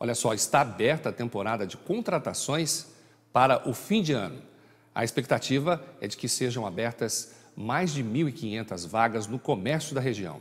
Olha só, está aberta a temporada de contratações para o fim de ano. A expectativa é de que sejam abertas mais de 1.500 vagas no comércio da região.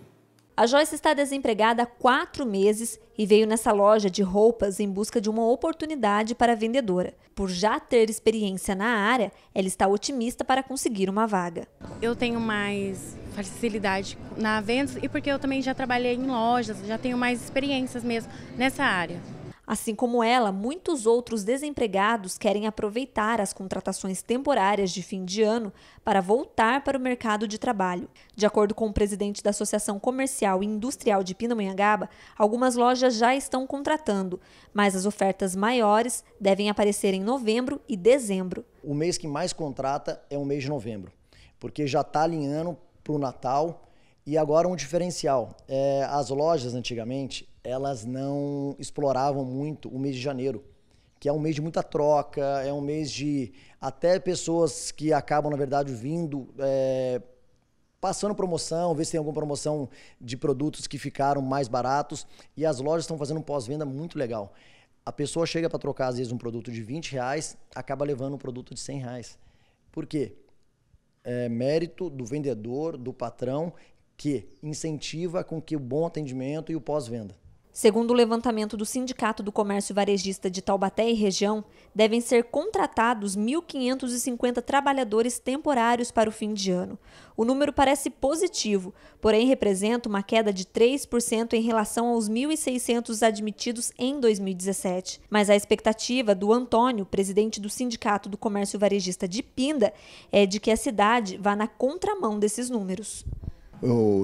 A Joyce está desempregada há quatro meses e veio nessa loja de roupas em busca de uma oportunidade para a vendedora. Por já ter experiência na área, ela está otimista para conseguir uma vaga. Eu tenho mais facilidade na venda e porque eu também já trabalhei em lojas, já tenho mais experiências mesmo nessa área. Assim como ela, muitos outros desempregados querem aproveitar as contratações temporárias de fim de ano para voltar para o mercado de trabalho. De acordo com o presidente da Associação Comercial e Industrial de Pindamonhangaba, algumas lojas já estão contratando, mas as ofertas maiores devem aparecer em novembro e dezembro. O mês que mais contrata é o mês de novembro, porque já está alinhando para o Natal. E agora um diferencial. É, as lojas antigamente elas não exploravam muito o mês de janeiro, que é um mês de muita troca, é um mês de até pessoas que acabam, na verdade, vindo. É, passando promoção, ver se tem alguma promoção de produtos que ficaram mais baratos. E as lojas estão fazendo um pós-venda muito legal. A pessoa chega para trocar, às vezes, um produto de 20 reais, acaba levando um produto de 100 reais. Por quê? É mérito do vendedor, do patrão, que incentiva com que o bom atendimento e o pós-venda. Segundo o levantamento do Sindicato do Comércio Varejista de Taubaté e Região, devem ser contratados 1.550 trabalhadores temporários para o fim de ano. O número parece positivo, porém representa uma queda de 3% em relação aos 1.600 admitidos em 2017. Mas a expectativa do Antônio, presidente do Sindicato do Comércio Varejista de Pinda, é de que a cidade vá na contramão desses números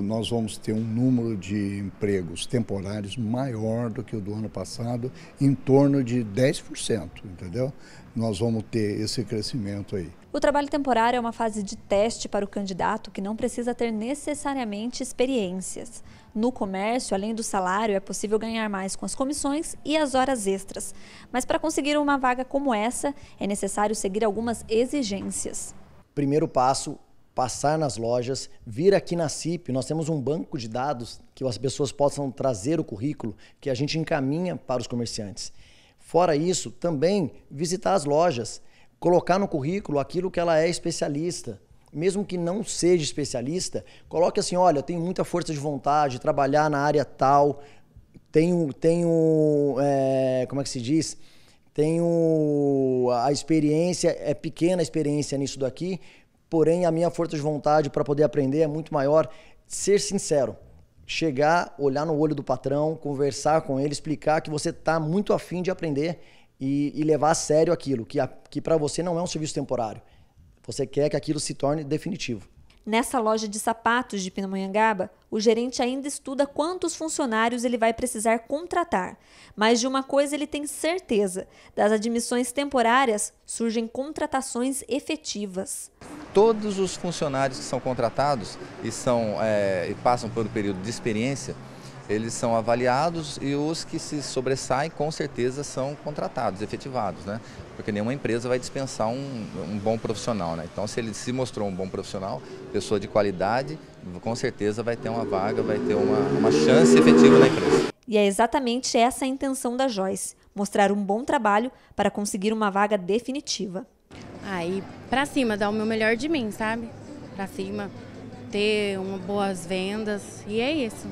nós vamos ter um número de empregos temporários maior do que o do ano passado, em torno de 10%, entendeu? Nós vamos ter esse crescimento aí. O trabalho temporário é uma fase de teste para o candidato que não precisa ter necessariamente experiências. No comércio, além do salário, é possível ganhar mais com as comissões e as horas extras. Mas para conseguir uma vaga como essa, é necessário seguir algumas exigências. Primeiro passo passar nas lojas, vir aqui na CIP, nós temos um banco de dados que as pessoas possam trazer o currículo que a gente encaminha para os comerciantes. Fora isso, também visitar as lojas, colocar no currículo aquilo que ela é especialista. Mesmo que não seja especialista, coloque assim: olha, eu tenho muita força de vontade, trabalhar na área tal, tenho, tenho é, como é que se diz? Tenho a experiência, é pequena a experiência nisso daqui, porém a minha força de vontade para poder aprender é muito maior. Ser sincero, chegar, olhar no olho do patrão, conversar com ele, explicar que você está muito afim de aprender e, e, levar a sério aquilo, que, que para você não é um serviço temporário. Você quer que aquilo se torne definitivo. Nessa loja de sapatos de Pinamonhangaba, o gerente ainda estuda quantos funcionários ele vai precisar contratar. Mas de uma coisa ele tem certeza: das admissões temporárias surgem contratações efetivas. Todos os funcionários que são contratados e, são, é, e passam por um período de experiência eles são avaliados e os que se sobressaem com certeza são contratados, efetivados, né? Porque nenhuma empresa vai dispensar um, um, bom profissional, né? Então se ele se mostrou um bom profissional, pessoa de qualidade, com certeza vai ter uma vaga, vai ter uma, uma chance efetiva na empresa. E é exatamente essa a intenção da Joyce, mostrar um bom trabalho para conseguir uma vaga definitiva. Aí, ah, para cima, dar o meu melhor de mim, sabe? Para cima, ter uma boas vendas e é isso.